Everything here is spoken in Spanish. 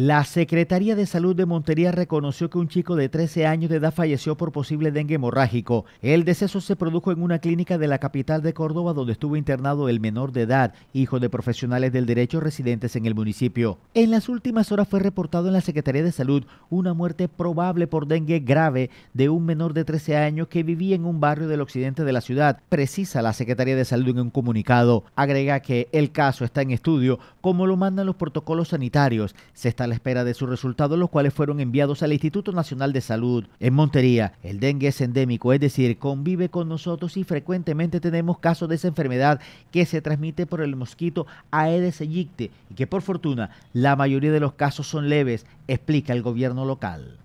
La Secretaría de Salud de Montería reconoció que un chico de 13 años de edad falleció por posible dengue hemorrágico. El deceso se produjo en una clínica de la capital de Córdoba donde estuvo internado el menor de edad, hijo de profesionales del derecho residentes en el municipio. En las últimas horas fue reportado en la Secretaría de Salud una muerte probable por dengue grave de un menor de 13 años que vivía en un barrio del occidente de la ciudad, precisa la Secretaría de Salud en un comunicado. Agrega que el caso está en estudio como lo mandan los protocolos sanitarios. Se está la espera de sus resultados, los cuales fueron enviados al Instituto Nacional de Salud. En Montería, el dengue es endémico, es decir, convive con nosotros y frecuentemente tenemos casos de esa enfermedad que se transmite por el mosquito Aedes aegypti y que por fortuna la mayoría de los casos son leves, explica el gobierno local.